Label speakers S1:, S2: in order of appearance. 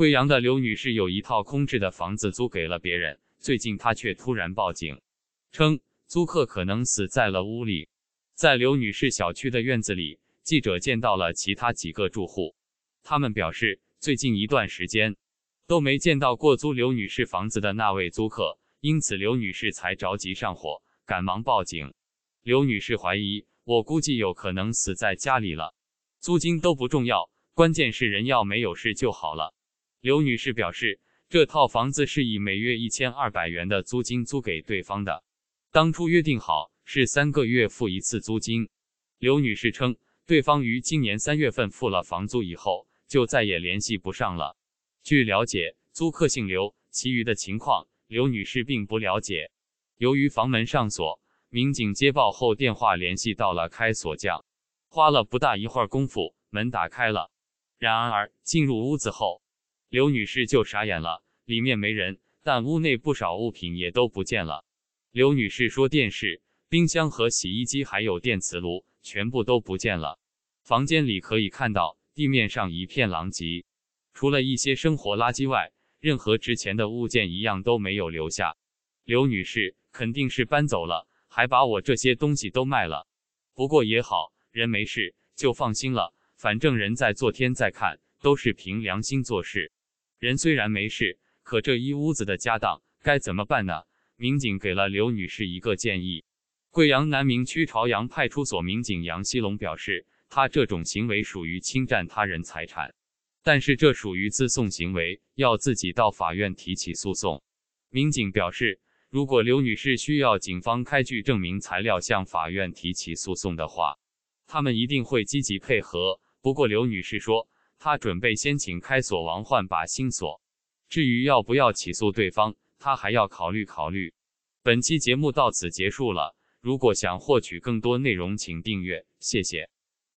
S1: 贵阳的刘女士有一套空置的房子租给了别人，最近她却突然报警，称租客可能死在了屋里。在刘女士小区的院子里，记者见到了其他几个住户，他们表示最近一段时间都没见到过租刘女士房子的那位租客，因此刘女士才着急上火，赶忙报警。刘女士怀疑，我估计有可能死在家里了，租金都不重要，关键是人要没有事就好了。刘女士表示，这套房子是以每月一千二百元的租金租给对方的，当初约定好是三个月付一次租金。刘女士称，对方于今年三月份付了房租以后，就再也联系不上了。据了解，租客姓刘，其余的情况刘女士并不了解。由于房门上锁，民警接报后电话联系到了开锁匠，花了不大一会儿功夫，门打开了。然而进入屋子后，刘女士就傻眼了，里面没人，但屋内不少物品也都不见了。刘女士说，电视、冰箱和洗衣机，还有电磁炉，全部都不见了。房间里可以看到，地面上一片狼藉，除了一些生活垃圾外，任何值钱的物件一样都没有留下。刘女士肯定是搬走了，还把我这些东西都卖了。不过也好，人没事就放心了。反正人在做，天在看，都是凭良心做事。人虽然没事，可这一屋子的家当该怎么办呢？民警给了刘女士一个建议。贵阳南明区朝阳派出所民警杨锡龙表示，他这种行为属于侵占他人财产，但是这属于自诉行为，要自己到法院提起诉讼。民警表示，如果刘女士需要警方开具证明材料向法院提起诉讼的话，他们一定会积极配合。不过，刘女士说。他准备先请开锁王换把新锁，至于要不要起诉对方，他还要考虑考虑。本期节目到此结束了，如果想获取更多内容，请订阅，谢谢。